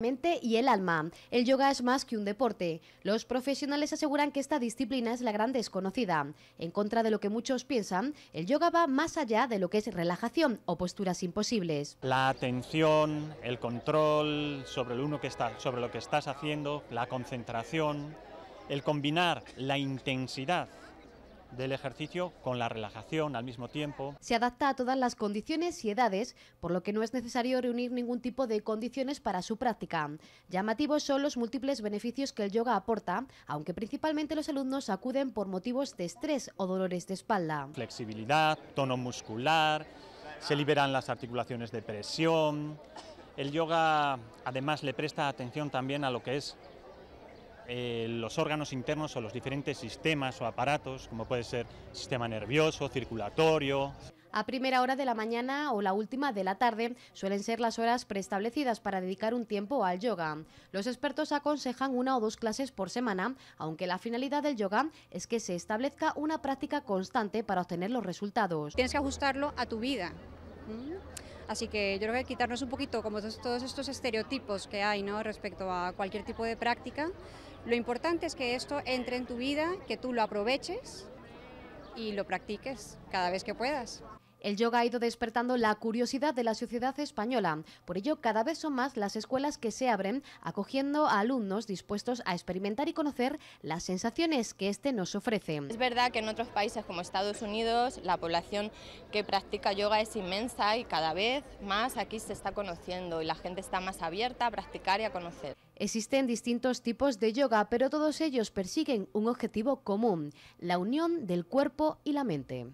mente y el alma. El yoga es más que un deporte. Los profesionales aseguran que esta disciplina es la gran desconocida. En contra de lo que muchos piensan, el yoga va más allá de lo que es relajación o posturas imposibles. La atención, el control sobre sobre lo que estás haciendo, la concentración, el combinar la intensidad del ejercicio con la relajación al mismo tiempo. Se adapta a todas las condiciones y edades, por lo que no es necesario reunir ningún tipo de condiciones para su práctica. Llamativos son los múltiples beneficios que el yoga aporta, aunque principalmente los alumnos acuden por motivos de estrés o dolores de espalda. Flexibilidad, tono muscular, se liberan las articulaciones de presión. El yoga además le presta atención también a lo que es eh, los órganos internos o los diferentes sistemas o aparatos, como puede ser sistema nervioso, circulatorio. A primera hora de la mañana o la última de la tarde suelen ser las horas preestablecidas para dedicar un tiempo al yoga. Los expertos aconsejan una o dos clases por semana, aunque la finalidad del yoga es que se establezca una práctica constante para obtener los resultados. Tienes que ajustarlo a tu vida. Mm. Así que yo creo que quitarnos un poquito como todos, estos estereotipos que hay ¿no? respecto a cualquier tipo de práctica. Lo importante es que esto entre en tu vida, que tú lo aproveches y lo practiques cada vez que puedas. El yoga ha ido despertando la curiosidad de la sociedad española. Por ello, cada vez son más las escuelas que se abren, acogiendo a alumnos dispuestos a experimentar y conocer las sensaciones que este nos ofrece. Es verdad que en otros países como Estados Unidos, la población que practica yoga es inmensa y cada vez más aquí se está conociendo y la gente está más abierta a practicar y a conocer. Existen distintos tipos de yoga, pero todos ellos persiguen un objetivo común, la unión del cuerpo y la mente.